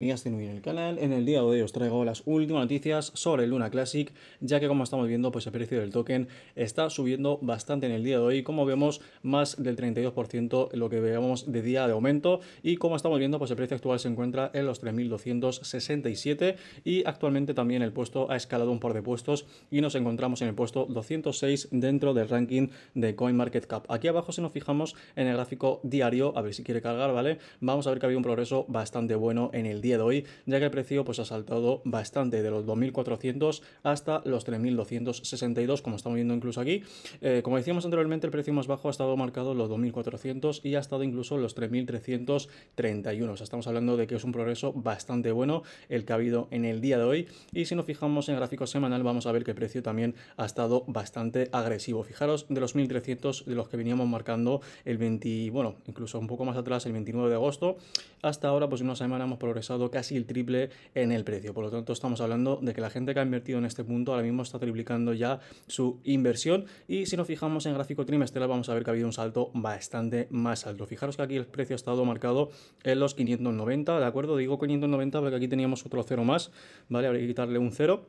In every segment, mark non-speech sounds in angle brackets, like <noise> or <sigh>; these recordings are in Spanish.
Bienvenidos de en el canal. En el día de hoy os traigo las últimas noticias sobre el Luna Classic, ya que como estamos viendo, pues el precio del token está subiendo bastante en el día de hoy, como vemos, más del 32% lo que veíamos de día de aumento y como estamos viendo, pues el precio actual se encuentra en los 3.267 y actualmente también el puesto ha escalado un par de puestos y nos encontramos en el puesto 206 dentro del ranking de CoinMarketCap. Aquí abajo si nos fijamos en el gráfico diario, a ver si quiere cargar, ¿vale? Vamos a ver que había un progreso bastante bueno en el día de hoy, ya que el precio pues, ha saltado bastante de los 2.400 hasta los 3.262, como estamos viendo incluso aquí. Eh, como decíamos anteriormente, el precio más bajo ha estado marcado los 2.400 y ha estado incluso los 3.331. estamos hablando de que es un progreso bastante bueno el que ha habido en el día de hoy. Y si nos fijamos en gráfico semanal, vamos a ver que el precio también ha estado bastante agresivo. Fijaros, de los 1.300 de los que veníamos marcando el 20, bueno, incluso un poco más atrás, el 29 de agosto, hasta ahora, pues en una semana hemos progresado casi el triple en el precio. Por lo tanto, estamos hablando de que la gente que ha invertido en este punto ahora mismo está triplicando ya su inversión. Y si nos fijamos en gráfico trimestral, vamos a ver que ha habido un salto bastante más alto. Fijaros que aquí el precio ha estado marcado en los 590, ¿de acuerdo? Digo 590 porque aquí teníamos otro cero más, ¿vale? Habría que quitarle un cero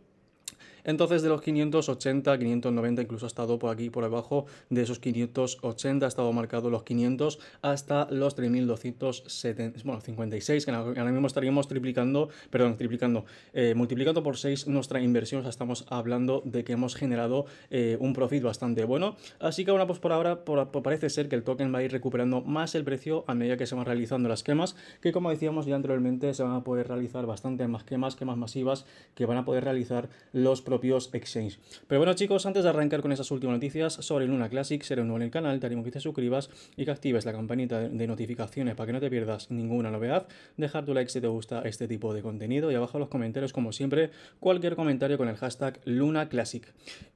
entonces de los 580, 590, incluso ha estado por aquí por debajo de esos 580, ha estado marcado los 500 hasta los 3.256, bueno, 56, que ahora mismo estaríamos triplicando, perdón, triplicando, eh, multiplicando por 6 nuestra inversión, o sea, estamos hablando de que hemos generado eh, un profit bastante bueno. Así que bueno, pues por ahora parece ser que el token va a ir recuperando más el precio a medida que se van realizando las quemas, que como decíamos ya anteriormente se van a poder realizar bastante más quemas, quemas masivas que van a poder realizar los propios exchange. Pero bueno chicos, antes de arrancar con esas últimas noticias sobre Luna Classic, seré nuevo en el canal, te animo que te suscribas y que actives la campanita de notificaciones para que no te pierdas ninguna novedad, dejar tu like si te gusta este tipo de contenido y abajo en los comentarios como siempre cualquier comentario con el hashtag Luna Classic.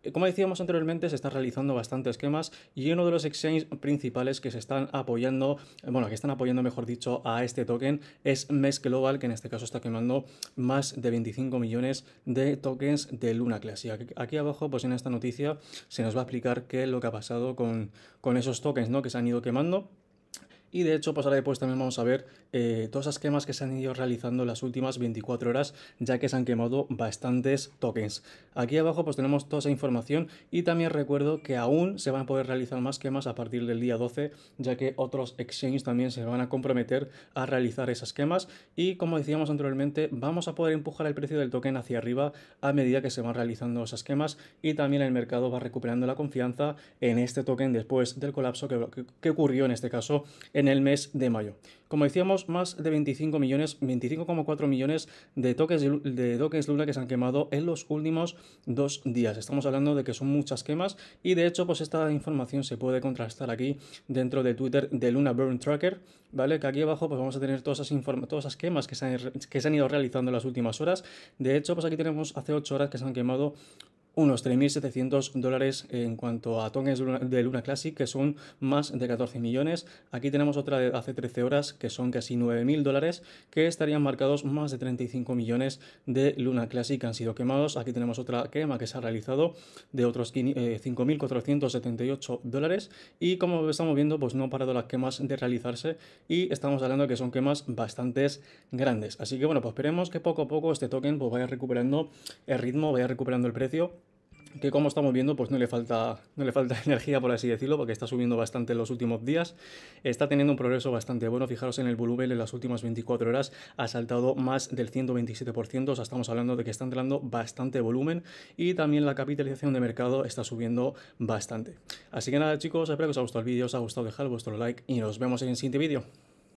Eh, como decíamos anteriormente, se están realizando bastantes esquemas y uno de los exchanges principales que se están apoyando, eh, bueno, que están apoyando mejor dicho a este token es MES Global, que en este caso está quemando más de 25 millones de tokens de Luna una clase. Aquí abajo, pues en esta noticia, se nos va a explicar qué es lo que ha pasado con, con esos tokens ¿no? que se han ido quemando y de hecho pues después también vamos a ver eh, todas las quemas que se han ido realizando las últimas 24 horas ya que se han quemado bastantes tokens. Aquí abajo pues tenemos toda esa información y también recuerdo que aún se van a poder realizar más quemas a partir del día 12 ya que otros exchanges también se van a comprometer a realizar esas quemas y como decíamos anteriormente vamos a poder empujar el precio del token hacia arriba a medida que se van realizando esas quemas y también el mercado va recuperando la confianza en este token después del colapso que, ocurrió en este caso en el mes de mayo. Como decíamos, más de 25 millones, 25,4 millones de toques de tokens Luna que se han quemado en los últimos dos días. Estamos hablando de que son muchas quemas y de hecho, pues esta información se puede contrastar aquí dentro de Twitter de Luna Burn Tracker, ¿vale? Que aquí abajo pues vamos a tener todas esas, todas esas quemas que se, han, que se han ido realizando en las últimas horas. De hecho, pues aquí tenemos hace 8 horas que se han quemado unos 3.700 dólares en cuanto a tokens de Luna Classic, que son más de 14 millones. Aquí tenemos otra de hace 13 horas, que son casi 9.000 dólares, que estarían marcados más de 35 millones de Luna Classic que han sido quemados. Aquí tenemos otra quema que se ha realizado de otros 5.478 eh, dólares. Y como estamos viendo, pues no han parado las quemas de realizarse y estamos hablando de que son quemas bastante grandes. Así que bueno, pues esperemos que poco a poco este token pues, vaya recuperando el ritmo, vaya recuperando el precio que como estamos viendo, pues no le falta, no le falta <laughs> energía, por así decirlo, porque está subiendo bastante en los últimos días. Está teniendo un progreso bastante bueno. Fijaros en el volumen en las últimas 24 horas ha saltado más del 127%. O sea, estamos hablando de que está entrando bastante volumen y también la capitalización de mercado está subiendo bastante. Así que nada, chicos, espero que os haya gustado el vídeo, os ha gustado dejar vuestro like y nos vemos en el siguiente vídeo.